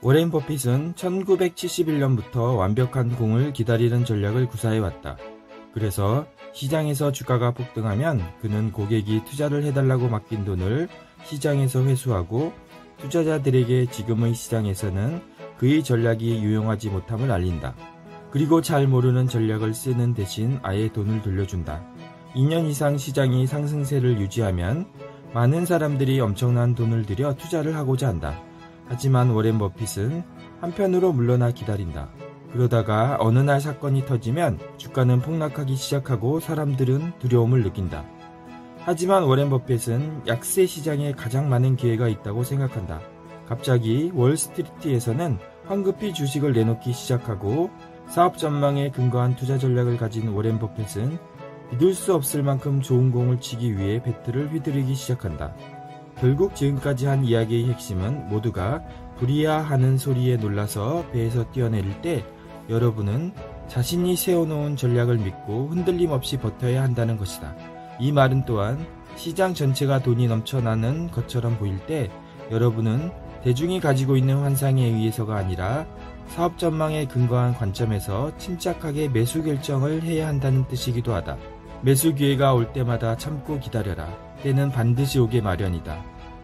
워렌 버핏은 1971년부터 완벽한 공을 기다리는 전략을 구사해왔다. 그래서 시장에서 주가가 폭등하면 그는 고객이 투자를 해달라고 맡긴 돈을 시장에서 회수하고 투자자들에게 지금의 시장에서는 그의 전략이 유용하지 못함을 알린다. 그리고 잘 모르는 전략을 쓰는 대신 아예 돈을 돌려준다. 2년 이상 시장이 상승세를 유지하면 많은 사람들이 엄청난 돈을 들여 투자를 하고자 한다. 하지만 워렌 버핏은 한편으로 물러나 기다린다. 그러다가 어느 날 사건이 터지면 주가는 폭락하기 시작하고 사람들은 두려움을 느낀다. 하지만 워렌 버핏은 약세 시장에 가장 많은 기회가 있다고 생각한다. 갑자기 월스트리트에서는 황급히 주식을 내놓기 시작하고 사업 전망에 근거한 투자 전략을 가진 워렌 버핏은 믿을 수 없을 만큼 좋은 공을 치기 위해 배트를 휘두르기 시작한다. 결국 지금까지 한 이야기의 핵심은 모두가 불이야 하는 소리에 놀라서 배에서 뛰어내릴 때 여러분은 자신이 세워놓은 전략을 믿고 흔들림 없이 버텨야 한다는 것이다. 이 말은 또한 시장 전체가 돈이 넘쳐나는 것처럼 보일 때 여러분은 대중이 가지고 있는 환상에 의해서가 아니라 사업 전망에 근거한 관점에서 침착하게 매수 결정을 해야 한다는 뜻이기도 하다. 매수 기회가 올 때마다 참고 기다려라. 때는 반드시 오게 마련이다.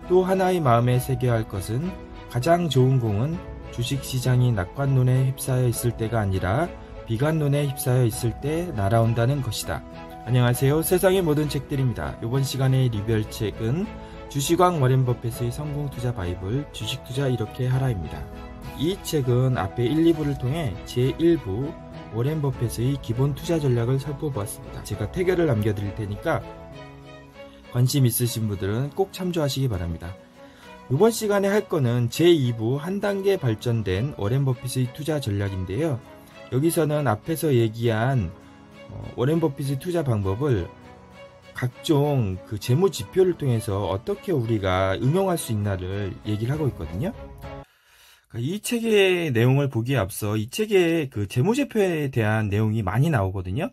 또 하나의 마음에 새겨야 할 것은 가장 좋은 공은 주식시장이 낙관론에 휩싸여 있을 때가 아니라 비관론에 휩싸여 있을 때 날아온다는 것이다. 안녕하세요. 세상의 모든 책들입니다. 이번 시간에 리뷰할 책은 주식왕 워렌 버핏의 성공 투자 바이블 주식 투자 이렇게 하라입니다. 이 책은 앞에 1, 2부를 통해 제1부 워렌 버핏의 기본 투자 전략을 살펴보았습니다. 제가 태그를 남겨드릴 테니까 관심 있으신 분들은 꼭 참조하시기 바랍니다. 이번 시간에 할 거는 제2부 한 단계 발전된 워렌 버핏의 투자 전략인데요. 여기서는 앞에서 얘기한 어, 워렌 버핏의 투자 방법을 각종 그 재무 지표를 통해서 어떻게 우리가 응용할 수 있나를 얘기를 하고 있거든요. 그러니까 이 책의 내용을 보기에 앞서 이 책의 그재무지표에 대한 내용이 많이 나오거든요.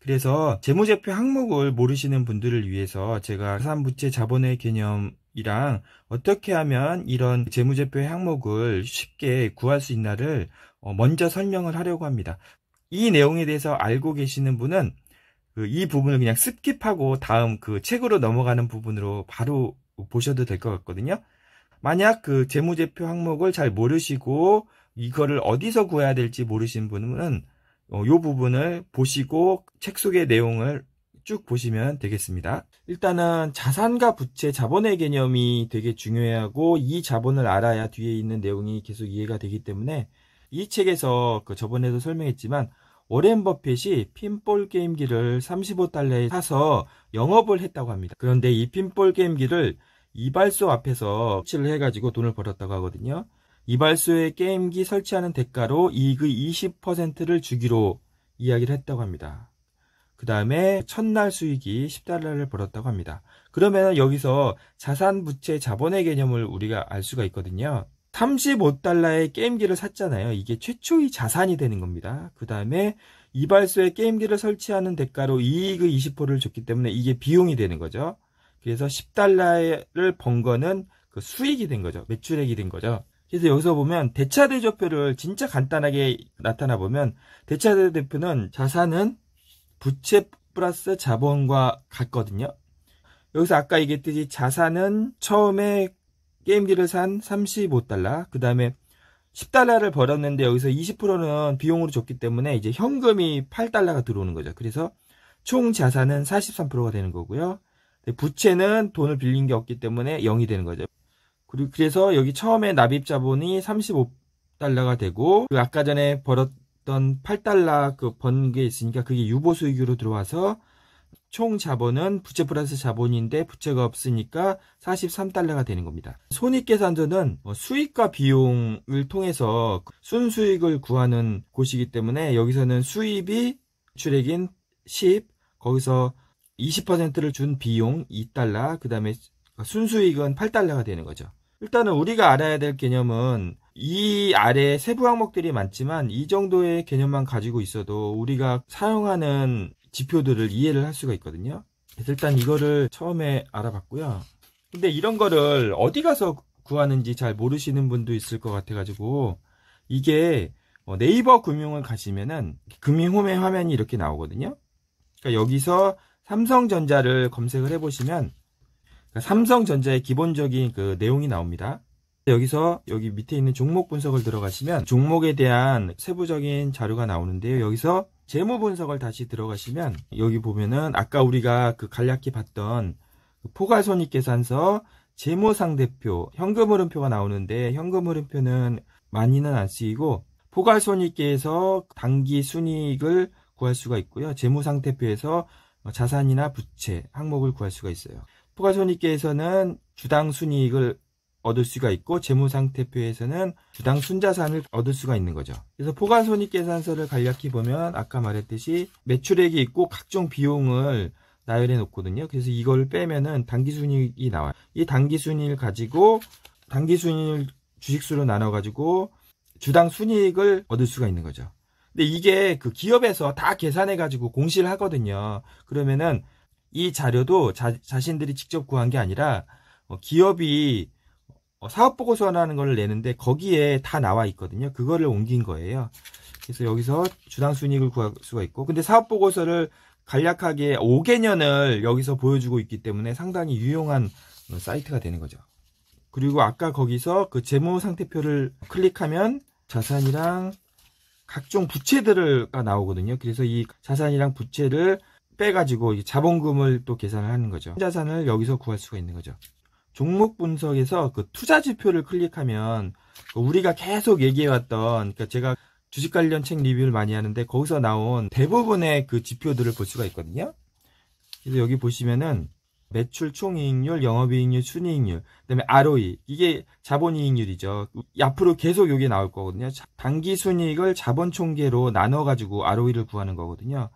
그래서 재무제표 항목을 모르시는 분들을 위해서 제가 자산부채 자본의 개념 이랑 어떻게 하면 이런 재무제표 항목을 쉽게 구할 수 있나를 어, 먼저 설명을 하려고 합니다. 이 내용에 대해서 알고 계시는 분은 그 이 부분을 그냥 습킵하고 다음 그 책으로 넘어가는 부분으로 바로 보셔도 될 것 같거든요. 만약 그 재무제표 항목을 잘 모르시고 이거를 어디서 구해야 될지 모르신 분은 어, 요 부분을 보시고 책 속의 내용을 쭉 보시면 되겠습니다. 일단은 자산과 부채, 자본의 개념이 되게 중요하고 이 자본을 알아야 뒤에 있는 내용이 계속 이해가 되기 때문에 이 책에서 그 저번에도 설명했지만 오렌 버핏이 핀볼 게임기를 35달러에 사서 영업을 했다고 합니다. 그런데 이 핀볼 게임기를 이발소 앞에서 수치를 해가지고 돈을 벌었다고 하거든요. 이발소에 게임기 설치하는 대가로 이익의 20%를 주기로 이야기를 했다고 합니다. 그 다음에 첫날 수익이 10달러를 벌었다고 합니다. 그러면 여기서 자산, 부채, 자본의 개념을 우리가 알 수가 있거든요. 35달러의 게임기를 샀잖아요. 이게 최초의 자산이 되는 겁니다. 그 다음에 이발소에 게임기를 설치하는 대가로 이익의 20%를 줬기 때문에 이게 비용이 되는 거죠. 그래서 10달러를 번 거는 그 수익이 된 거죠. 매출액이 된 거죠. 그래서 여기서 보면 대차 대조표를 진짜 간단하게 나타나 보면 대차 대조표는 자산은 부채 플러스 자본과 같거든요. 여기서 아까 얘기했듯이 자산은 처음에 게임기를 산 35달러, 그 다음에 10달러를 벌었는데 여기서 20%는 비용으로 줬기 때문에 이제 현금이 8달러가 들어오는 거죠. 그래서 총 자산은 43%가 되는 거고요. 부채는 돈을 빌린 게 없기 때문에 0이 되는 거죠. 그리고 그래서 여기 처음에 납입 자본이 35달러가 되고 그 아까 전에 벌었던 8달러 그 번 게 있으니까 그게 유보 수익으로 들어와서 총 자본은 부채 플러스 자본인데 부채가 없으니까 43달러가 되는 겁니다. 손익계산서는 뭐 수익과 비용을 통해서 순수익을 구하는 곳이기 때문에 여기서는 수입이 출액인 10, 거기서 20%를 준 비용 2달러, 그 다음에 순수익은 8달러가 되는 거죠. 일단은 우리가 알아야 될 개념은 이 아래 세부 항목들이 많지만 이 정도의 개념만 가지고 있어도 우리가 사용하는 지표들을 이해를 할 수가 있거든요. 일단 이거를 처음에 알아봤고요. 근데 이런 거를 어디 가서 구하는지 잘 모르시는 분도 있을 것 같아가지고 이게 뭐 네이버 금융을 가시면은 금융홈의 화면이 이렇게 나오거든요. 그러니까 여기서 삼성전자를 검색을 해보시면 삼성전자의 기본적인 그 내용이 나옵니다. 여기서 여기 밑에 있는 종목 분석을 들어가시면 종목에 대한 세부적인 자료가 나오는데요. 여기서 재무 분석을 다시 들어가시면 여기 보면은 아까 우리가 그 간략히 봤던 그 포괄 손익 계산서 재무 상대표 현금 흐름표가 나오는데 현금 흐름표는 많이는 안 쓰이고 포괄 손익계에서 단기 순이익을 구할 수가 있고요. 재무 상태표에서 자산이나 부채 항목을 구할 수가 있어요. 부가손익계에서는 주당 순이익을 얻을 수가 있고 재무상태표에서는 주당 순자산을 얻을 수가 있는 거죠. 그래서 포괄손익계산서를 간략히 보면 아까 말했듯이 매출액이 있고 각종 비용을 나열해 놓거든요. 그래서 이걸 빼면은 단기순이익이 나와요. 이 단기순이익을 가지고 단기순이익을 주식수로 나눠 가지고 주당 순이익을 얻을 수가 있는 거죠. 근데 이게 그 기업에서 다 계산해 가지고 공시를 하거든요. 그러면은 이 자료도 자, 신들이 직접 구한 게 아니라 어, 기업이 어, 사업 보고서라는 걸 내는데 거기에 다 나와 있거든요. 그거를 옮긴 거예요. 그래서 여기서 주당 순이익을 구할 수가 있고 근데 사업 보고서를 간략하게 5개년을 여기서 보여주고 있기 때문에 상당히 유용한 어, 사이트가 되는 거죠. 그리고 아까 거기서 그 재무 상태표를 클릭하면 자산이랑 각종 부채들을 나오거든요. 그래서 이 자산이랑 부채를 빼가지고 자본금을 또 계산을 하는 거죠. 자산을 여기서 구할 수가 있는 거죠. 종목 분석에서 그 투자 지표를 클릭하면 그 우리가 계속 얘기해왔던 그러니까 제가 주식 관련 책 리뷰를 많이 하는데 거기서 나온 대부분의 그 지표들을 볼 수가 있거든요. 그래서 여기 보시면은 매출 총이익률, 영업이익률, 순이익률, 그다음에 ROE 이게 자본이익률이죠. 앞으로 계속 여기 나올 거거든요. 단기 순이익을 자본총계로 나눠 가지고 ROE를 구하는 거거든요.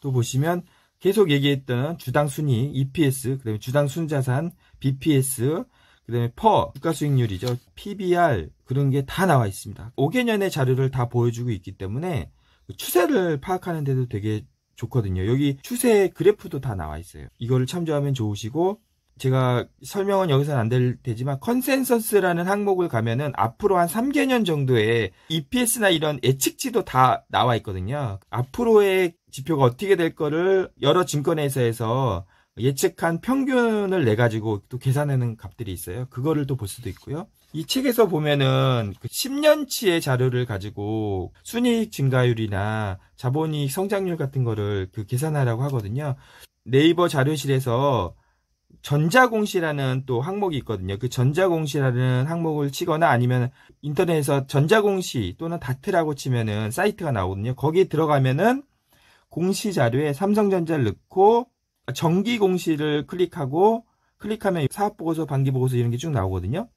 또 보시면 계속 얘기했던 주당 순위 EPS, 그다음에 주당 순자산 BPS, 그다음에 퍼국가 수익률이죠 PBR 그런 게 다 나와 있습니다. 5개년의 자료를 다 보여주고 있기 때문에 추세를 파악하는 데도 되게 좋거든요. 여기 추세 그래프도 다 나와 있어요. 이거를 참조하면 좋으시고 제가 설명은 여기서는 안 될 테지만 컨센서스라는 항목을 가면은 앞으로 한 3개년 정도의 EPS나 이런 예측지도다 나와 있거든요. 앞으로의 지표가 어떻게 될 거를 여러 증권회사에서 예측한 평균을 내 가지고 또 계산하는 값들이 있어요. 그거를 또 볼 수도 있고요. 이 책에서 보면은 그 10년치의 자료를 가지고 순이익 증가율이나 자본이익 성장률 같은 거를 그 계산하라고 하거든요. 네이버 자료실에서 전자공시라는 또 항목이 있거든요. 그 전자공시라는 항목을 치거나 아니면 인터넷에서 전자공시 또는 다트라고 치면은 사이트가 나오거든요. 거기 에 들어가면은 공시 자료에 삼성전자를 넣고 정기 공시를 클릭하고 클릭하면 사업보고서, 반기보고서 이런 게 쭉 나오거든요.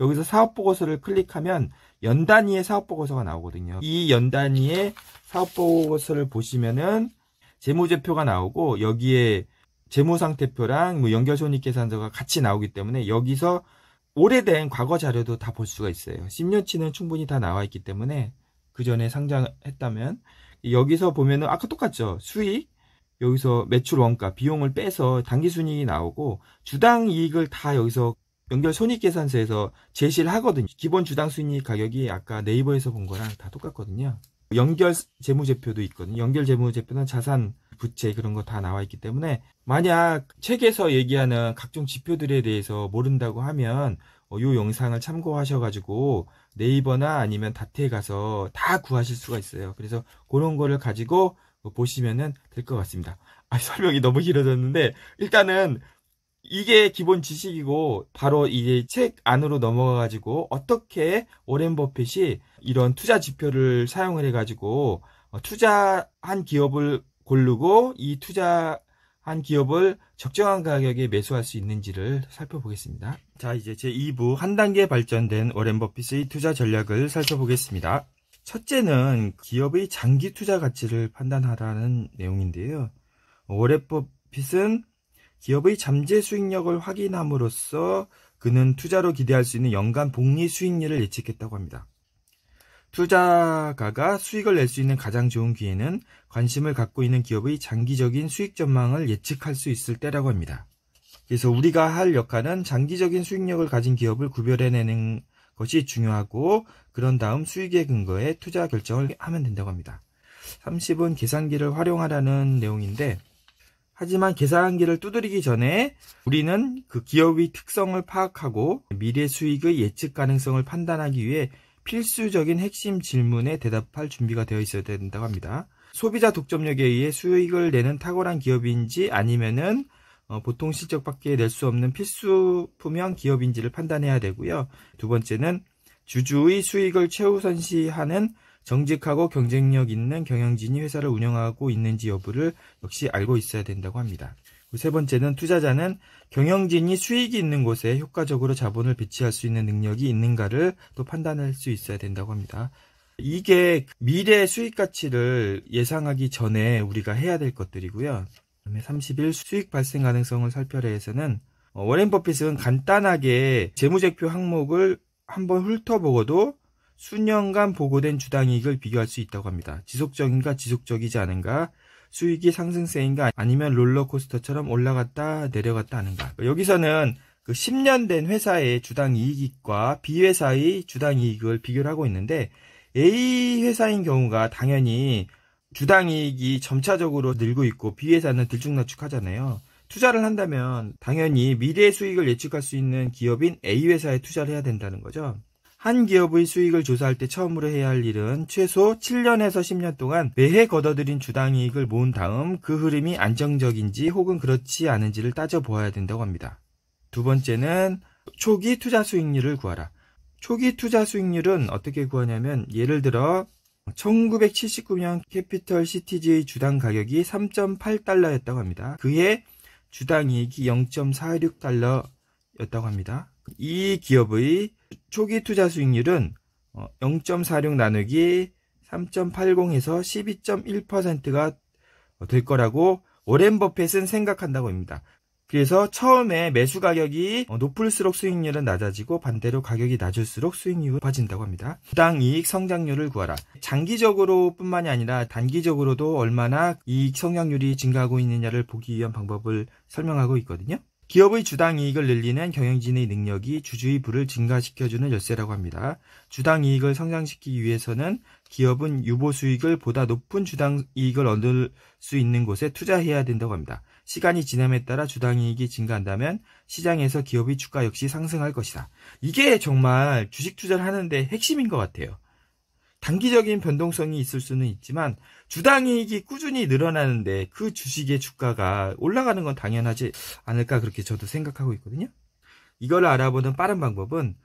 여기서 사업보고서를 클릭하면 연 단위의 사업보고서가 나오거든요. 이연 단위의 사업보고서를 보시면은 재무제표가 나오고 여기에 재무상태표랑 뭐 연결손익계산서가 같이 나오기 때문에 여기서 오래된 과거 자료도 다 볼 수가 있어요. 10년치는 충분히 다 나와 있기 때문에 그 전에 상장했다면 여기서 보면은 아까 똑같죠. 수익 여기서 매출 원가 비용을 빼서 당기 순이익이 나오고 주당 이익을 다 여기서 연결 손익 계산서에서 제시를 하거든요. 기본 주당 순이익 가격이 아까 네이버에서 본 거랑 다 똑같거든요. 연결 재무제표도 있거든요. 연결 재무제표는 자산, 부채 그런 거 다 나와 있기 때문에 만약 책에서 얘기하는 각종 지표들에 대해서 모른다고 하면 이 어, 영상을 참고하셔가지고 네이버나 아니면 다트에 가서 다 구하실 수가 있어요. 그래서 그런 거를 가지고 보시면될 것 같습니다. 아, 설명이 너무 길어졌는데 일단은 이게 기본 지식이고 바로 이제 책 안으로 넘어가가지고 어떻게 오렌 버핏이 이런 투자 지표를 사용을 해가지고 어, 투자한 기업을 고르고 이 투자 한 기업을 적정한 가격에 매수할 수 있는지를 살펴보겠습니다. 자, 이제 제2부 한 단계 발전된 워렌 버핏의 투자 전략을 살펴보겠습니다. 첫째는 기업의 장기 투자 가치를 판단하라는 내용인데요. 워렌 버핏은 기업의 잠재 수익력을 확인함으로써 그는 투자로 기대할 수 있는 연간 복리 수익률을 예측했다고 합니다. 투자가가 수익을 낼 수 있는 가장 좋은 기회는 관심을 갖고 있는 기업의 장기적인 수익 전망을 예측할 수 있을 때라고 합니다. 그래서 우리가 할 역할은 장기적인 수익력을 가진 기업을 구별해내는 것이 중요하고 그런 다음 수익의근거에 투자 결정을 하면 된다고 합니다. 30은 계산기를 활용하라는 내용인데 하지만 계산기를 두드리기 전에 우리는 그 기업의 특성을 파악하고 미래 수익의 예측 가능성을 판단하기 위해 필수적인 핵심 질문에 대답할 준비가 되어 있어야 된다고 합니다. 소비자 독점력에 의해 수익을 내는 탁월한 기업인지 아니면은 어, 보통 실적밖에 낼 수 없는 필수품형 기업인지를 판단해야 되고요. 두 번째는 주주의 수익을 최우선시하는 정직하고 경쟁력 있는 경영진이 회사를 운영하고 있는지 여부를 역시 알고 있어야 된다고 합니다. 세 번째는 투자자는 경영진이 수익이 있는 곳에 효과적으로 자본을 배치할 수 있는 능력이 있는가를 또 판단할 수 있어야 된다고 합니다. 이게 미래 수익 가치를 예상하기 전에 우리가 해야 될 것들이고요. 그다음에 31 수익 발생 가능성을 살펴라에서는 어, 워렌 버핏은 간단하게 재무제표 항목을 한번 훑어보고도 수년간 보고된 주당 이익을 비교할 수 있다고 합니다. 지속적인가 지속적이지 않은가 수익이 상승세인가 아니면 롤러코스터처럼 올라갔다 내려갔다 하는가. 여기서는 그 10년 된 회사의 주당 이익과 B 회사의 주당 이익을 비교를 하고 있는데 A 회사인 경우가 당연히 주당 이익이 점차적으로 늘고 있고 B 회사는 들쭉날쭉하잖아요. 투자를 한다면 당연히 미래 수익을 예측할 수 있는 기업인 A 회사에 투자를 해야 된다는 거죠. 한 기업의 수익을 조사할 때 처음으로 해야 할 일은 최소 7년에서 10년 동안 매해 걷어들인 주당 이익을 모은 다음 그 흐름이 안정적인지 혹은 그렇지 않은지를 따져보아야 된다고 합니다. 두 번째는 초기 투자 수익률을 구하라. 초기 투자 수익률은 어떻게 구하냐면 예를 들어 1979년 캐피털 시티지의 주당 가격이 3.8달러였다고 합니다. 그해 주당 이익이 0.46달러였다고 합니다. 이 기업의 초기 투자 수익률은 0.46 어, 나누기 3.80에서 12.1%가 될 거라고 오렌 버핏은 생각한다고 합니다. 그래서 처음에 매수 가격이 어, 높을수록 수익률은 낮아지고 반대로 가격이 낮을수록 수익률이 빠진다고 합니다. 부당 이익 성장률을 구하라. 장기적으로 뿐만이 아니라 단기적으로도 얼마나 이익 성장률이 증가하고 있느냐를 보기 위한 방법을 설명하고 있거든요. 기업의 주당 이익을 늘리는 경영진의 능력이 주주의 부를 증가시켜주는 열쇠라고 합니다. 주당 이익을 성장시키기 위해서는 기업은 유보 수익을 보다 높은 주당 이익을 얻을 수 있는 곳에 투자해야 된다고 합니다. 시간이 지남에 따라 주당 이익이 증가한다면 시장에서 기업의 주가 역시 상승할 것이다. 이게 정말 주식 투자를 하는데 핵심인 것 같아요. 단기적인 변동성이 있을 수는 있지만 주당이익이 꾸준히 늘어나는데 그 주식의 주가가 올라가는 건 당연하지 않을까 그렇게 저도 생각하고 있거든요. 이걸 알아보는 빠른 방법은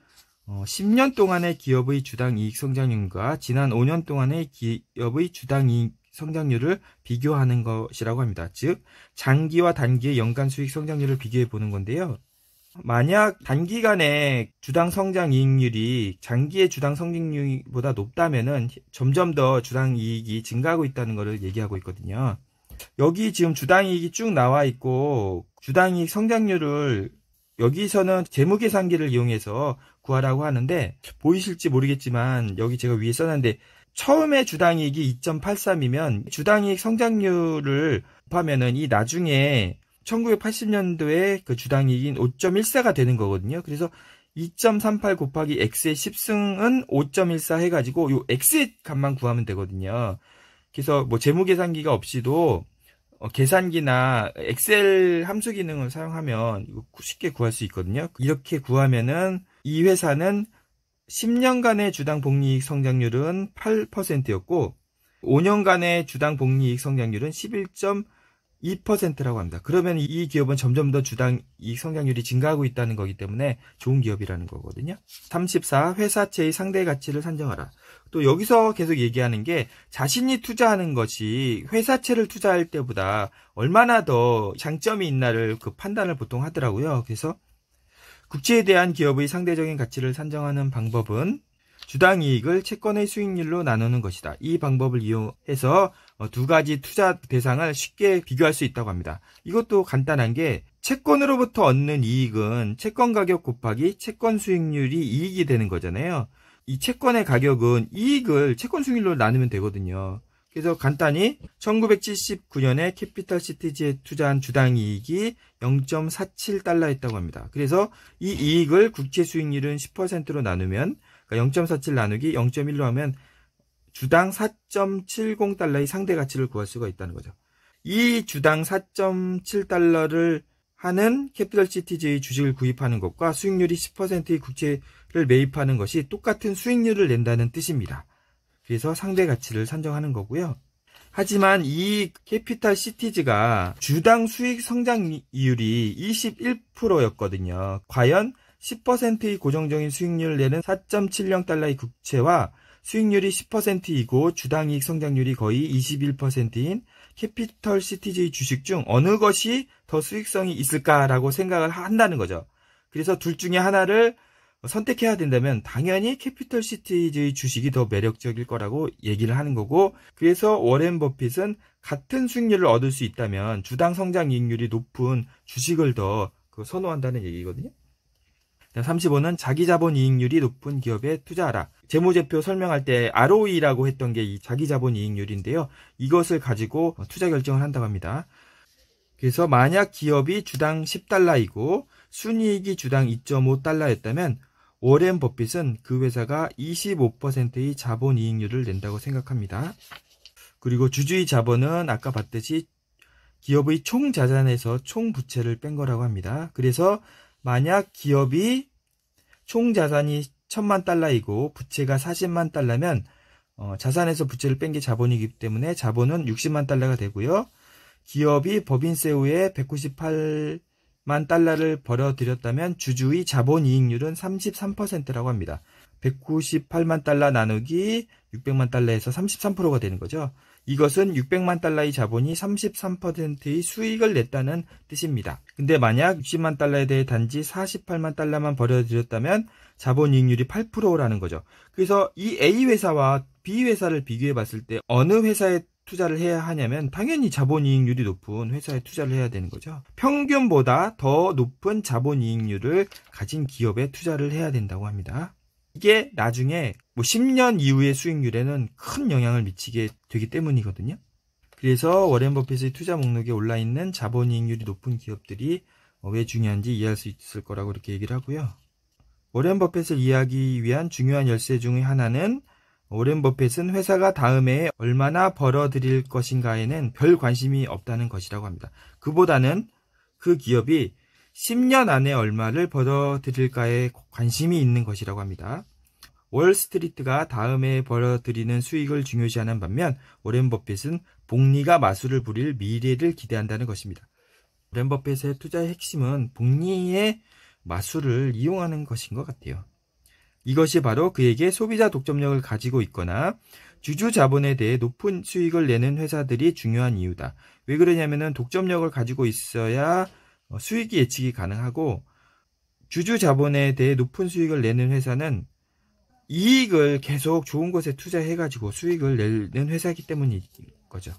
10년 어, 동안의 기업의 주당이익 성장률과 지난 5년 동안의 기업의 주당이익 성장률을 비교하는 것이라고 합니다. 즉 장기와 단기의 연간 수익 성장률을 비교해 보는 건데요. 만약 단기간에 주당 성장 이익률이 장기의 주당 성장률보다 높다면은 점점 더 주당 이익이 증가하고 있다는 것을 얘기하고 있거든요. 여기 지금 주당 이익이 쭉 나와 있고 주당 이익 성장률을 여기서는 재무계산기를 이용해서 구하라고 하는데 보이실지 모르겠지만 여기 제가 위에 써놨는데 처음에 주당이익이 2.83이면 주당이익 성장률을 곱하면은 이 나중에 1980년도에 그 주당이익인 5.14가 되는 거거든요. 그래서 2.38 곱하기 x의 10승은 5.14 해가지고 요 x의 값만 구하면 되거든요. 그래서 뭐 재무계산기가 없이도 어, 계산기나 엑셀 함수 기능을 사용하면 쉽게 구할 수 있거든요. 이렇게 구하면은 이 회사는 10년간의 주당 복리익 성장률은 8%였고 5년간의 주당 복리익 성장률은 11. 2%라고 합니다. 그러면 이 기업은 점점 더 주당 이익 성장률이 증가하고 있다는 거기 때문에 좋은 기업이라는 거거든요. 34. 회사채의 상대 가치를 산정하라. 또 여기서 계속 얘기하는 게 자신이 투자하는 것이 회사채를 투자할 때보다 얼마나 더 장점이 있나를 그 판단을 보통 하더라고요. 그래서 국채에 대한 기업의 상대적인 가치를 산정하는 방법은 주당 이익을 채권의 수익률로 나누는 것이다. 이 방법을 이용해서 어, 두 가지 투자 대상을 쉽게 비교할 수 있다고 합니다. 이것도 간단한 게 채권으로부터 얻는 이익은 채권 가격 곱하기 채권 수익률이 이익이 되는 거잖아요. 이 채권의 가격은 이익을 채권 수익률로 나누면 되거든요. 그래서 간단히 1979년에 캐피탈 시티지에 투자한 주당 이익이 0.47달러였다고 합니다. 그래서 이 이익을 국채 수익률은 10%로 나누면 그러니까 0.47 나누기 0.1로 하면 주당 4.70달러의 상대 가치를 구할 수가 있다는 거죠. 이 주당 4.7달러를 하는 캐피털 시티즈의 주식을 구입하는 것과 수익률이 10%의 국채를 매입하는 것이 똑같은 수익률을 낸다는 뜻입니다. 그래서 상대 가치를 산정하는 거고요. 하지만 이 캐피탈 시티즈가 주당 수익 성장이율이 21%였거든요. 과연 10%의 고정적인 수익률을 내는 4.70달러의 국채와 수익률이 10%이고 주당이익 성장률이 거의 21%인 캐피털 시티지 주식 중 어느 것이 더 수익성이 있을까라고 생각을 한다는 거죠. 그래서 둘 중에 하나를 선택해야 된다면 당연히 캐피털 시티즈의 주식이 더 매력적일 거라고 얘기를 하는 거고 그래서 워렌 버핏은 같은 수익률을 얻을 수 있다면 주당 성장 이익률이 높은 주식을 더 그 선호한다는 얘기거든요. 35는 자기 자본 이익률이 높은 기업에 투자하라. 재무제표 설명할 때 ROE라고 했던 게 이 자기 자본 이익률인데요. 이것을 가지고 투자 결정을 한다고 합니다. 그래서 만약 기업이 주당 10달러이고 순이익이 주당 2.5달러였다면 워렌 버핏은 그 회사가 25%의 자본 이익률을 낸다고 생각합니다. 그리고 주주의 자본은 아까 봤듯이 기업의 총 자산에서 총 부채를 뺀 거라고 합니다. 그래서 만약 기업이 총 자산이 1 천만 달러이고 부채가 4 0만 달러면 어, 자산에서 부채를 뺀 게 자본이기 때문에 자본은 6 0만 달러가 되고요. 기업이 법인세 후에 1 9 8만 달러를 벌어들였다면 주주의 자본 이익률은 3 3라고 합니다. 1 9 8만 달러 나누기 6 0 0만 달러에서 3 3가 되는 거죠. 이것은 600만 달러의 자본이 33%의 수익을 냈다는 뜻입니다. 근데 만약 60만 달러에 대해 단지 48만 달러만 벌여들였다면 자본 이익률이 8%라는 거죠. 그래서 이 A 회사와 B 회사를 비교해 봤을 때 어느 회사에 투자를 해야 하냐면 당연히 자본이익률이 높은 회사에 투자를 해야 되는 거죠. 평균보다 더 높은 자본이익률을 가진 기업에 투자를 해야 된다고 합니다. 이게 나중에 뭐 10년 이후의 수익률에는 큰 영향을 미치게 되기 때문이거든요. 그래서 워렌 버핏의 투자 목록에 올라 있는 자본이익률이 높은 기업들이 어, 왜 중요한지 이해할 수 있을 거라고 이렇게 얘기를 하고요. 워렌 버핏을 이해하기 위한 중요한 열쇠 중의 하나는 워렌 버핏은 회사가 다음에 얼마나 벌어들일 것인가에는 별 관심이 없다는 것이라고 합니다. 그보다는 그 기업이 10년 안에 얼마를 벌어들일까에 관심이 있는 것이라고 합니다. 월스트리트가 다음에 벌어들이는 수익을 중요시하는 반면 워렌 버핏은 복리가 마술을 부릴 미래를 기대한다는 것입니다. 워렌 버핏의 투자의 핵심은 복리의 마술을 이용하는 것인 것 같아요. 이것이 바로 그에게 소비자 독점력을 가지고 있거나 주주 자본에 대해 높은 수익을 내는 회사들이 중요한 이유다. 왜 그러냐면은 독점력을 가지고 있어야 어, 수익이 예측이 가능하고 주주 자본에 대해 높은 수익을 내는 회사는 이익을 계속 좋은 곳에 투자해가지고 수익을 내는 회사이기 때문인 거죠.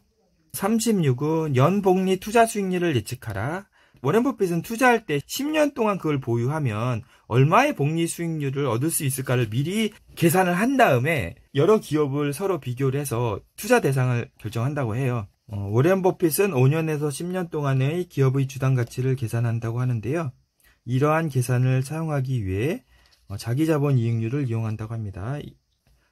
36은 연복리 투자 수익률을 예측하라. 워렌 버핏은 투자할 때 10년 동안 그걸 보유하면 얼마의 복리 수익률을 얻을 수 있을까를 미리 계산을 한 다음에 여러 기업을 서로 비교를 해서 투자 대상을 결정한다고 해요. 어, 워렌 버핏은 5년에서 10년 동안의 기업의 주당 가치를 계산한다고 하는데요. 이러한 계산을 사용하기 위해 어, 자기 자본 이익률을 이용한다고 합니다.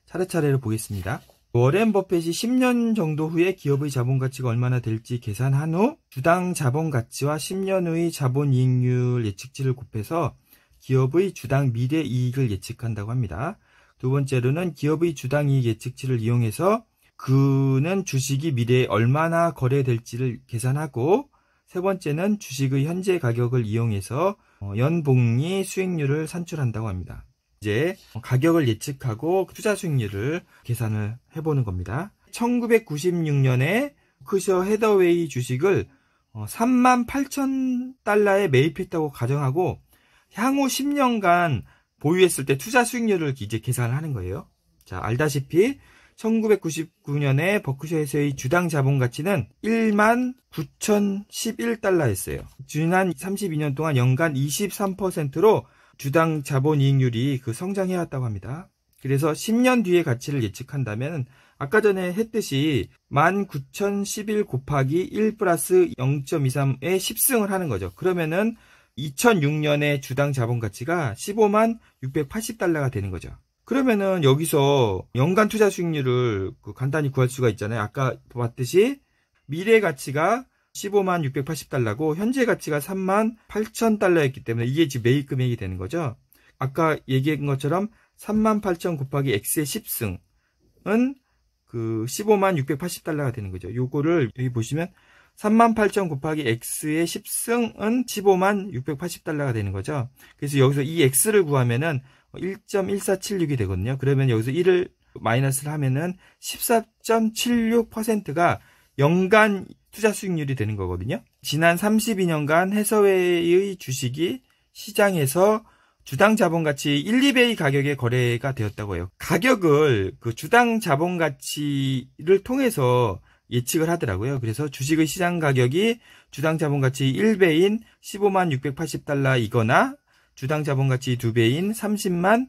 차례차례로 보겠습니다. 워렌 버핏이 10년 정도 후에 기업의 자본 가치가 얼마나 될지 계산한 후 주당 자본 가치와 10년 후의 자본 이익률 예측치를 곱해서 기업의 주당 미래 이익을 예측한다고 합니다. 두 번째로는 기업의 주당 이익 예측치를 이용해서 그는 주식이 미래에 얼마나 거래될지를 계산하고 세 번째는 주식의 현재 가격을 이용해서 어, 연봉리 수익률을 산출한다고 합니다. 이제 가격을 예측하고 투자 수익률을 계산을 해보는 겁니다. 1996년에 크셔 헤더웨이 주식을 3만 어, 8천 달러에 매입했다고 가정하고 향후 10년간 보유했을 때 투자 수익률을 이제 계산을 하는 거예요. 자, 알다시피 1999년에 버크셔에서의 주당 자본 가치는 1만 9,011달러였어요. 지난 32년 동안 연간 23%로 주당 자본 이익률이 그 성장해왔다고 합니다. 그래서 10년 뒤의 가치를 예측한다면 아까 전에 했듯이 19,011 곱하기 1 플러스 0.23에 10승을 하는 거죠. 그러면은 2006년에 주당 자본 가치가 15만 680달러가 되는 거죠. 그러면은 여기서 연간 투자 수익률을 그 간단히 구할 수가 있잖아요. 아까 봤듯이 미래 가치가 15만 680달러고 현재 가치가 3만 8천 달러였기 때문에 이게 지금 매입 금액이 되는 거죠. 아까 얘기한 것처럼 3만 8천 곱하기 x의 10승은 그 15만 680달러가 되는 거죠. 요거를 여기 보시면 3만 8천 곱하기 x의 10승은 15만 680달러가 되는 거죠. 그래서 여기서 이 x를 구하면은 1.1476이 되거든요. 그러면 여기서 1을 마이너스를 하면은 14.76%가 연간 투자 수익률이 되는 거거든요. 지난 32년간 해서회의 주식이 시장에서 주당 자본 가치 1, 2배의 가격에 거래가 되었다고 해요. 가격을 그 주당 자본 가치를 통해서 예측을 하더라고요. 그래서 주식의 시장 가격이 주당 자본 가치 1배인 15680달러이거나 주당 자본 가치 두배인 30만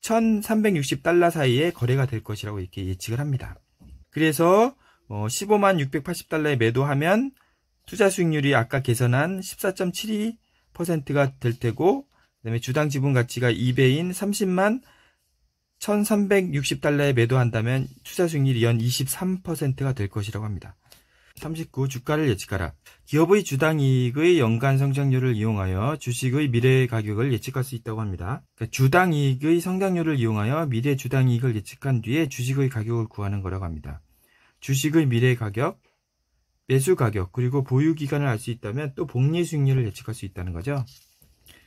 1360달러 사이에 거래가 될 것이라고 이렇게 예측을 합니다. 그래서 15만 어, 680달러에 매도하면 투자 수익률이 아까 계산한 14.72%가 될 테고 그다음에 주당 지분 가치가 2배인 30만 1360달러에 매도한다면 투자 수익률이 연 23%가 될 것이라고 합니다. 39 주가를 예측하라. 기업의 주당 이익의 연간 성장률을 이용하여 주식의 미래 가격을 예측할 수 있다고 합니다. 그러니까 주당 이익의 성장률을 이용하여 미래 주당 이익을 예측한 뒤에 주식의 가격을 구하는 거라고 합니다. 주식의 미래 가격, 매수 가격, 그리고 보유 기간을 알 수 있다면 또 복리 수익률을 예측할 수 있다는 거죠.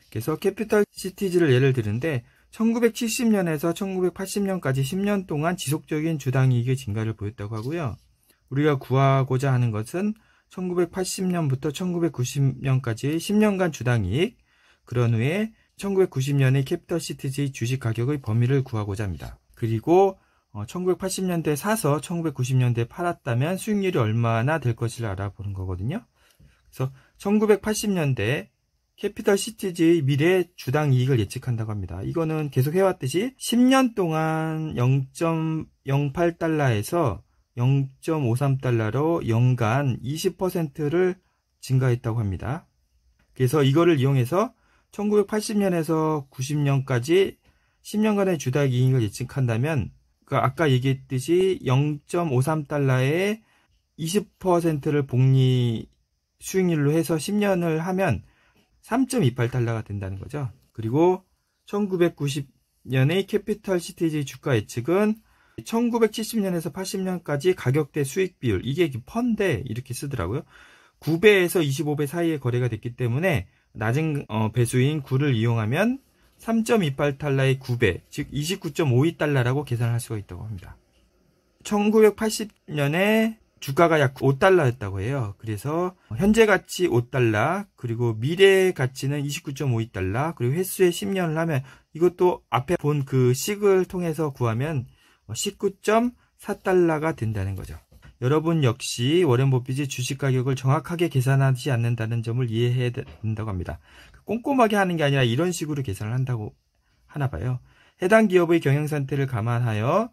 그래서 캐피탈 시티즈를 예를 드는데 1970년에서 1980년까지 10년 동안 지속적인 주당 이익의 증가를 보였다고 하고요. 우리가 구하고자 하는 것은 1980년부터 1 9 9 0년까지 10년간 주당이익, 그런 후에 1990년의 캐피털시티지의 주식 가격의 범위를 구하고자 합니다. 그리고 1980년대에 어, 사서 1990년대에 팔았다면 수익률이 얼마나 될 것을 알아보는 거거든요. 그래서 1980년대 캐피털 시티지의 미래 주당 이익을 예측한다고 합니다. 이거는 계속 해왔듯이 10년 동안 0.08달러에서 0.53달러로 연간 20%를 증가했다고 합니다. 그래서 이거를 이용해서 1980년에서 90년까지 10년간의 주당 이익을 예측한다면 그 아까 얘기했듯이 0.53달러에 20%를 복리 수익률로 해서 10년을 하면 3.28달러가 된다는 거죠. 그리고 1990년의 캐피탈 시티지 주가 예측은 1970년에서 80년까지 가격대 수익 비율 이게 펀데 이렇게 쓰더라고요. 9배에서 25배 사이의 거래가 됐기 때문에 낮은 어, 배수인 9를 이용하면 3.28달러의 9배, 즉 29.52달러라고 계산할 수가 있다고 합니다. 1980년에 주가가 약 5달러였다고 해요. 그래서 현재 가치 5달러, 그리고 미래 가치는 29.52달러, 그리고 횟수에 10년을 하면 이것도 앞에 본 그 식을 통해서 구하면 19.4달러가 어, 된다는 거죠. 여러분 역시 워렌 버핏이 주식 가격을 정확하게 계산하지 않는다는 점을 이해해야 된다고 합니다. 그 꼼꼼하게 하는 게 아니라 이런 식으로 계산을 한다고 하나 봐요. 해당 기업의 경영 상태를 감안하여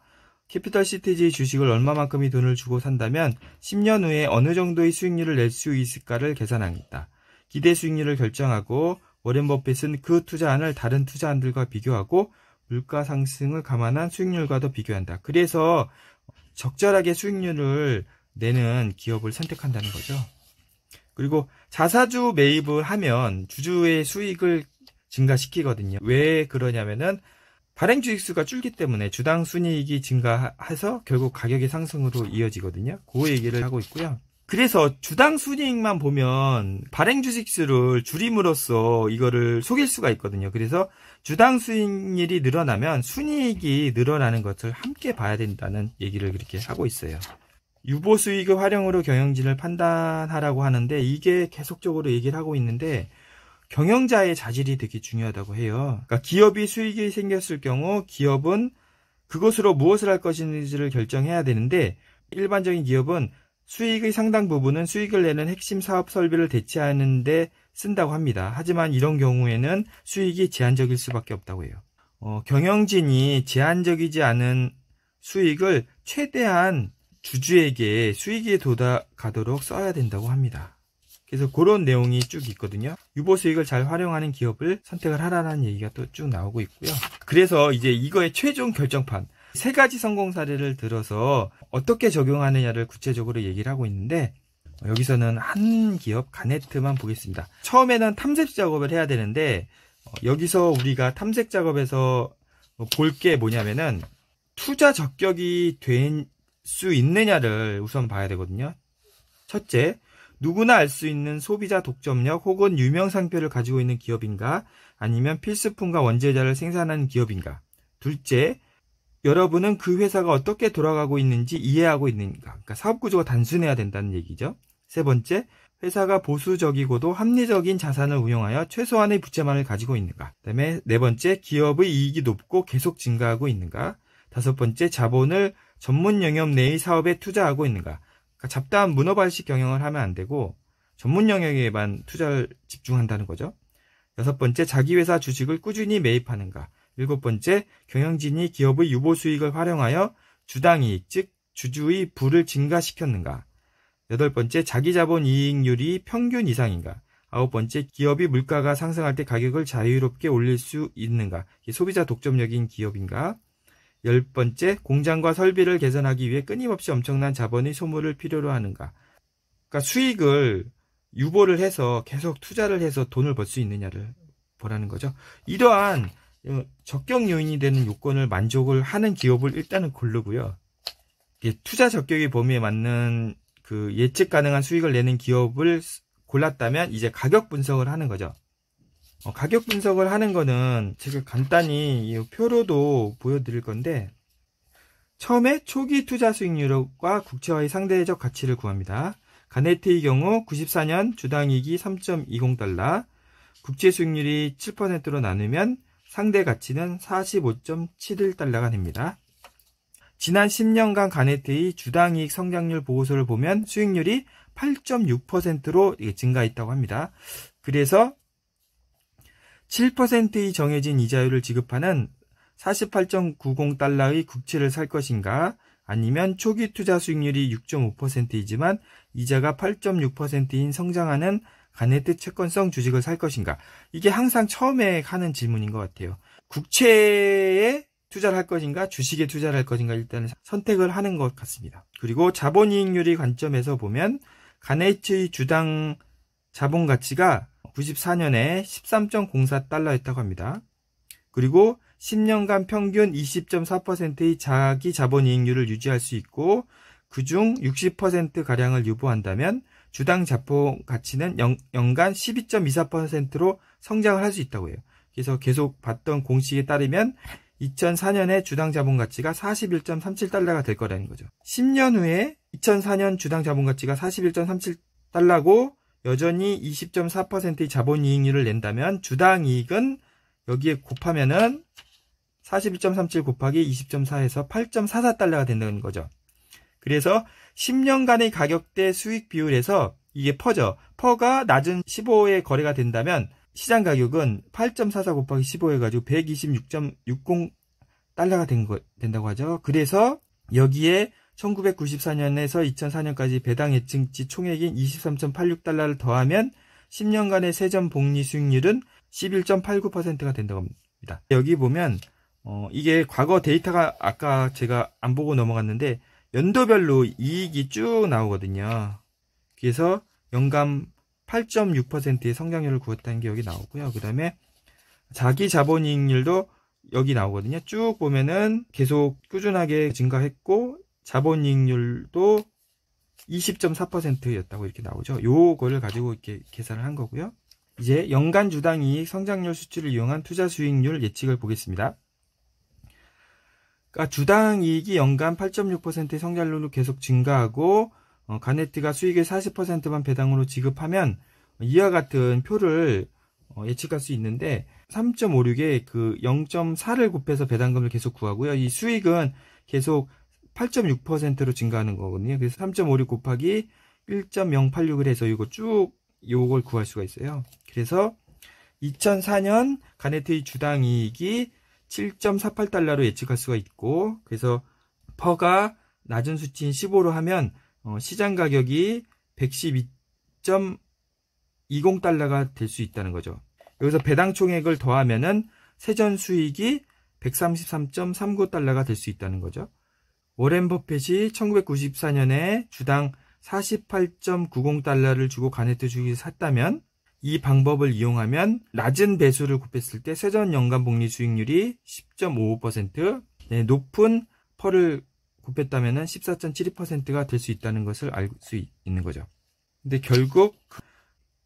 캐피탈 시티지 주식을 얼마만큼이 돈을 주고 산다면 10년 후에 어느 정도의 수익률을 낼 수 있을까를 계산합니다. 기대 수익률을 결정하고 워렌 버핏은 그 투자안을 다른 투자안들과 비교하고 물가 상승을 감안한 수익률과도 비교한다. 그래서 적절하게 수익률을 내는 기업을 선택한다는 거죠. 그리고 자사주 매입을 하면 주주의 수익을 증가시키거든요. 왜 그러냐면은 발행 주익수가 줄기 때문에 주당 순이익이 증가해서 결국 가격의 상승으로 이어지거든요. 그 얘기를 하고 있고요. 그래서 주당 순이익만 보면 발행 주식수를 줄임으로써 이거를 속일 수가 있거든요. 그래서 주당 순이익이 늘어나면 순이익이 늘어나는 것을 함께 봐야 된다는 얘기를 그렇게 하고 있어요. 유보 수익을 활용으로 경영진을 판단하라고 하는데 이게 계속적으로 얘기를 하고 있는데 경영자의 자질이 되게 중요하다고 해요. 그러니까 기업이 수익이 생겼을 경우 기업은 그것으로 무엇을 할 것인지를 결정해야 되는데 일반적인 기업은 수익의 상당 부분은 수익을 내는 핵심 사업 설비를 대체하는데 쓴다고 합니다. 하지만 이런 경우에는 수익이 제한적일 수밖에 없다고 해요. 어, 경영진이 제한적이지 않은 수익을 최대한 주주에게 수익이 도달가도록 써야 된다고 합니다. 그래서 그런 내용이 쭉 있거든요. 유보 수익을 잘 활용하는 기업을 선택을 하라는 얘기가 또 쭉 나오고 있고요. 그래서 이제 이거의 최종 결정판, 세 가지 성공 사례를 들어서 어떻게 적용하느냐를 구체적으로 얘기를 하고 있는데 여기서는 한 기업 가네트만 보겠습니다. 처음에는 탐색 작업을 해야 되는데 여기서 우리가 탐색 작업에서 볼 게 뭐냐면은 투자 적격이 될 수 있느냐를 우선 봐야 되거든요. 첫째, 누구나 알 수 있는 소비자 독점력 혹은 유명 상표를 가지고 있는 기업인가 아니면 필수품과 원재자를 생산하는 기업인가. 둘째, 여러분은 그 회사가 어떻게 돌아가고 있는지 이해하고 있는가. 그러니까 사업 구조가 단순해야 된다는 얘기죠. 세 번째, 회사가 보수적이고도 합리적인 자산을 운영하여 최소한의 부채만을 가지고 있는가. 그다음에 네 번째, 기업의 이익이 높고 계속 증가하고 있는가. 다섯 번째, 자본을 전문 영역 내의 사업에 투자하고 있는가. 그러니까 잡다한 문어발식 경영을 하면 안 되고 전문 영역에만 투자를 집중한다는 거죠. 여섯 번째, 자기 회사 주식을 꾸준히 매입하는가. 일곱 번째, 경영진이 기업의 유보 수익을 활용하여 주당 이익, 즉 주주의 부를 증가시켰는가? 여덟 번째, 자기 자본 이익률이 평균 이상인가? 아홉 번째, 기업이 물가가 상승할 때 가격을 자유롭게 올릴 수 있는가? 소비자 독점력인 기업인가? 열 번째, 공장과 설비를 개선하기 위해 끊임없이 엄청난 자본의 소모를 필요로 하는가? 그러니까 수익을 유보를 해서 계속 투자를 해서 돈을 벌 수 있느냐를 보라는 거죠. 이러한 어, 적격 요인이 되는 요건을 만족을 하는 기업을 일단은 고르고요. 투자 적격의 범위에 맞는 그 예측 가능한 수익을 내는 기업을 골랐다면 이제 가격 분석을 하는 거죠. 어, 가격 분석을 하는 거는 제가 간단히 이 표로도 보여드릴 건데 처음에 초기 투자 수익률과 국채화의 상대적 가치를 구합니다. 가네테의 경우 94년 주당 이익이 3.20달러, 국제 수익률이 7%로 나누면 상대 가치는 45.71달러가 됩니다. 지난 10년간 가네트의 주당이익 성장률 보고서를 보면 수익률이 8.6%로 증가했다고 합니다. 그래서 7%의 정해진 이자율을 지급하는 48.90달러의 국채를 살 것인가 아니면 초기 투자 수익률이 6.5%이지만 이자가 8.6%인 성장하는 가네트 채권성 주식을 살 것인가? 이게 항상 처음에 하는 질문인 것 같아요. 국채에 투자를 할 것인가, 주식에 투자를 할 것인가 일단 선택을 하는 것 같습니다. 그리고 자본이익률이 관점에서 보면 가네츠의 주당 자본 가치가 94년에 13.04달러였다고 합니다. 그리고 10년간 평균 20.4%의 자기 자본 이익률을 유지할 수 있고 그 중 60% 가량을 유보한다면 주당 자본 가치는 연, 간 12.24%로 성장을 할 수 있다고 해요. 그래서 계속 봤던 공식에 따르면 2004년에 주당 자본 가치가 41.37달러가 될 거라는 거죠. 10년 후에 2004년 주당 자본 가치가 41.37달러고 여전히 20.4%의 자본 이익률을 낸다면 주당 이익은 여기에 곱하면은 41.37 곱하기 20.4에서 8.44달러가 된다는 거죠. 그래서 10년간의 가격대 수익 비율에서 이게 퍼죠. 퍼가 낮은 15에 거래가 된다면 시장 가격은 8.44 곱하기 15 해가지고 126.60 달러가 된 거, 된다고 하죠. 그래서 여기에 1994년에서 2004년까지 배당 예측치 총액인 23.86달러를 더하면 10년간의 세전 복리 수익률은 11.89%가 된다고 합니다. 여기 보면 어, 이게 과거 데이터가 아까 제가 안 보고 넘어갔는데 연도별로 이익이 쭉 나오거든요. 그래서 연간 8.6%의 성장률을 구했다는 게 여기 나오고요. 그 다음에 자기 자본이익률도 여기 나오거든요. 쭉 보면은 계속 꾸준하게 증가했고 자본이익률도 20.4%였다고 이렇게 나오죠. 요거를 가지고 이렇게 계산을 한 거고요. 이제 연간 주당 이익 성장률 수치를 이용한 투자 수익률 예측을 보겠습니다. 그러니까 주당 이익이 연간 8.6%의 성장률로 계속 증가하고 어, 가네트가 수익의 40%만 배당으로 지급하면 이와 같은 표를 어, 예측할 수 있는데 3.56에 그 0.4를 곱해서 배당금을 계속 구하고요. 이 수익은 계속 8.6%로 증가하는 거거든요. 그래서 3.56 곱하기 1.086을 해서 이거 쭉 요걸 구할 수가 있어요. 그래서 2004년 가네트의 주당 이익이 7.48달러로 예측할 수가 있고 그래서 퍼가 낮은 수치인 15로 하면 어, 시장 가격이 112.20달러가 될 수 있다는 거죠. 여기서 배당 총액을 더하면은 세전 수익이 133.39달러가 될 수 있다는 거죠. 워렌 버펫이 1994년에 주당 48.90달러를 주고 가네트 주기를 샀다면 이 방법을 이용하면 낮은 배수를 곱했을 때 세전 연간 복리 수익률이 10.55%, 네, 높은 펄을 곱했다면 14.72%가 될 수 있다는 것을 알 수 있는 거죠. 근데 결국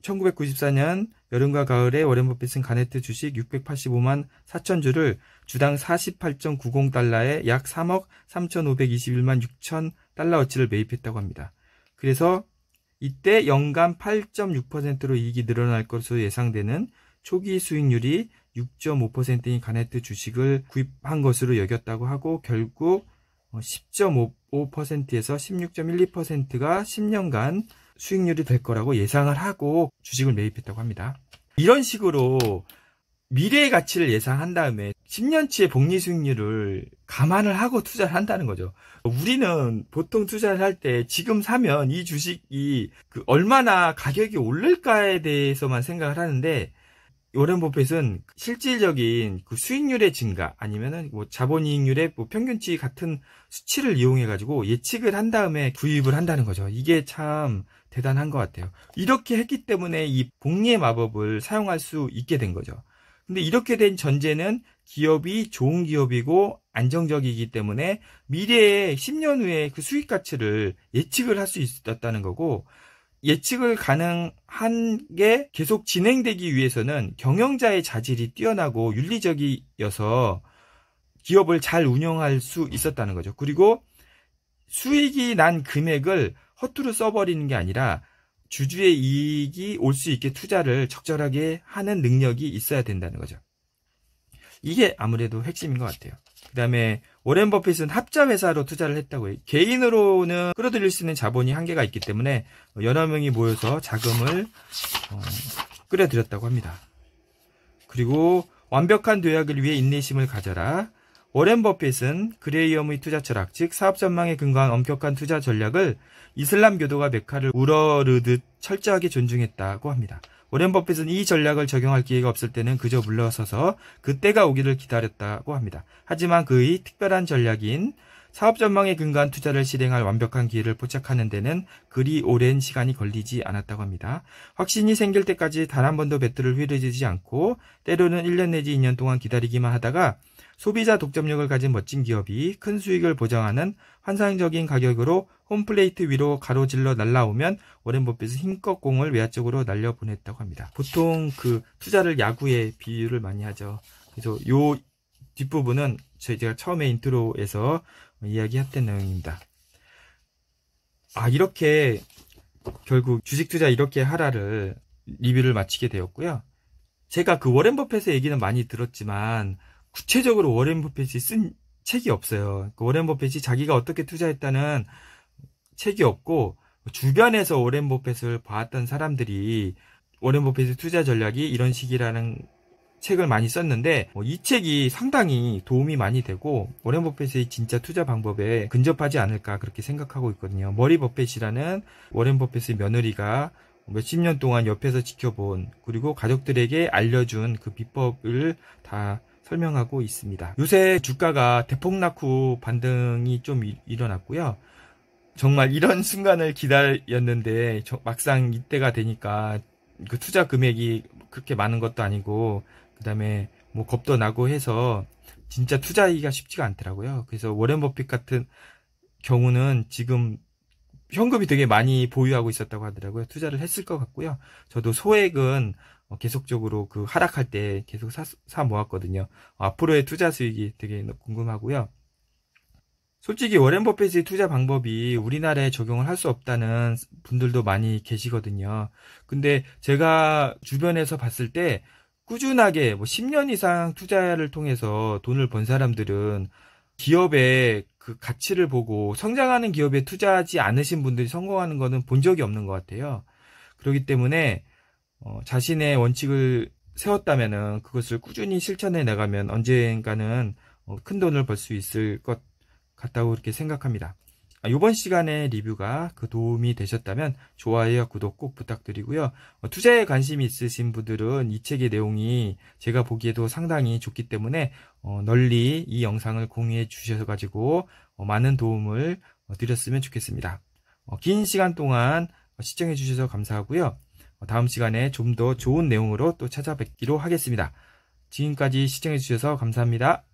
1994년 여름과 가을에 워렌 버핏은 가네트 주식 685만 4천 주를 주당 48.90달러에 약 3억 3,521만 6천 달러어치를 매입했다고 합니다. 그래서 이때 연간 8.6%로 이익이 늘어날 것으로 예상되는 초기 수익률이 6.5%인 가네트 주식을 구입한 것으로 여겼다고 하고 결국 10.5%에서 16.12%가 10년간 수익률이 될 거라고 예상을 하고 주식을 매입했다고 합니다. 이런 식으로 미래의 가치를 예상한 다음에 10년치의 복리 수익률을 감안을 하고 투자를 한다는 거죠. 우리는 보통 투자를 할 때 지금 사면 이 주식이 그 얼마나 가격이 오를까에 대해서만 생각을 하는데 워렌 버핏은 실질적인 그 수익률의 증가 아니면은 뭐 자본이익률의 뭐 평균치 같은 수치를 이용해 가지고 예측을 한 다음에 구입을 한다는 거죠. 이게 참 대단한 것 같아요. 이렇게 했기 때문에 이 복리의 마법을 사용할 수 있게 된 거죠. 근데 이렇게 된 전제는 기업이 좋은 기업이고 안정적이기 때문에 미래에 10년 후에 그 수익 가치를 예측을 할 수 있었다는 거고 예측을 가능한 게 계속 진행되기 위해서는 경영자의 자질이 뛰어나고 윤리적이어서 기업을 잘 운영할 수 있었다는 거죠. 그리고 수익이 난 금액을 허투루 써버리는 게 아니라 주주의 이익이 올 수 있게 투자를 적절하게 하는 능력이 있어야 된다는 거죠. 이게 아무래도 핵심인 것 같아요. 그다음에 워렌 버핏은 합자 회사로 투자를 했다고 해요. 개인으로는 끌어들일 수 있는 자본이 한계가 있기 때문에 여러 명이 모여서 자금을 어, 끌어들였다고 합니다. 그리고 완벽한 도약을 위해 인내심을 가져라. 워렌 버핏은 그레이엄의 투자 철학, 즉 사업 전망에 근거한 엄격한 투자 전략을 이슬람 교도가 메카를 우러르듯 철저하게 존중했다고 합니다. 워렌 버핏은 이 전략을 적용할 기회가 없을 때는 그저 물러서서 그때가 오기를 기다렸다고 합니다. 하지만 그의 특별한 전략인 사업 전망에 근거한 투자를 실행할 완벽한 기회를 포착하는 데는 그리 오랜 시간이 걸리지 않았다고 합니다. 확신이 생길 때까지 단 한 번도 배틀을 휘두르지 않고 때로는 1년 내지 2년 동안 기다리기만 하다가 소비자 독점력을 가진 멋진 기업이 큰 수익을 보장하는 환상적인 가격으로 홈플레이트 위로 가로질러 날라오면 워렌 버핏은 힘껏 공을 외야 쪽으로 날려보냈다고 합니다. 보통 그 투자를 야구에 비유를 많이 하죠. 그래서 요 뒷부분은 제가 처음에 인트로에서 이야기했던 내용입니다. 아 이렇게 결국 주식 투자 이렇게 하라를 리뷰를 마치게 되었고요. 제가 그 워렌 버핏의 얘기는 많이 들었지만 구체적으로 워렌 버핏이 쓴 책이 없어요. 그러니까 워렌 버핏이 자기가 어떻게 투자했다는 책이 없고 주변에서 워렌 버핏을 봤던 사람들이 워렌 버핏의 투자 전략이 이런 식이라는 책을 많이 썼는데 뭐 이 책이 상당히 도움이 많이 되고 워렌 버핏의 진짜 투자 방법에 근접하지 않을까 그렇게 생각하고 있거든요. 머리 버핏이라는 워렌 버핏의 며느리가 몇십 년 동안 옆에서 지켜본 그리고 가족들에게 알려준 그 비법을 다 설명하고 있습니다. 요새 주가가 대폭락 후 반등이 좀 일어났고요. 정말 이런 순간을 기다렸는데 막상 이때가 되니까 그 투자 금액이 그렇게 많은 것도 아니고 그다음에 뭐 겁도 나고 해서 진짜 투자하기가 쉽지가 않더라고요. 그래서 워렌 버핏 같은 경우는 지금 현금이 되게 많이 보유하고 있었다고 하더라고요. 투자를 했을 것 같고요. 저도 소액은 어, 계속적으로 그 하락할 때 계속 사, 사 모았거든요. 어, 앞으로의 투자 수익이 되게 궁금하고요. 솔직히 워렌 버핏의 투자 방법이 우리나라에 적용을 할 수 없다는 분들도 많이 계시거든요. 근데 제가 주변에서 봤을 때 꾸준하게 뭐 10년 이상 투자를 통해서 돈을 번 사람들은 기업의 그 가치를 보고 성장하는 기업에 투자하지 않으신 분들이 성공하는 거는 본 적이 없는 것 같아요. 그렇기 때문에 어, 자신의 원칙을 세웠다면은 그것을 꾸준히 실천해 나가면 언젠가는 어, 큰 돈을 벌 수 있을 것 같다고 그렇게 생각합니다. 아, 이번 시간의 리뷰가 그 도움이 되셨다면 좋아요와 구독 꼭 부탁드리고요. 어, 투자에 관심이 있으신 분들은 이 책의 내용이 제가 보기에도 상당히 좋기 때문에 어, 널리 이 영상을 공유해 주셔서 가지고 어, 많은 도움을 어, 드렸으면 좋겠습니다. 어, 긴 시간 동안 시청해 주셔서 감사하고요. 어, 다음 시간에 좀 더 좋은 내용으로 또 찾아뵙기로 하겠습니다. 지금까지 시청해주셔서 감사합니다.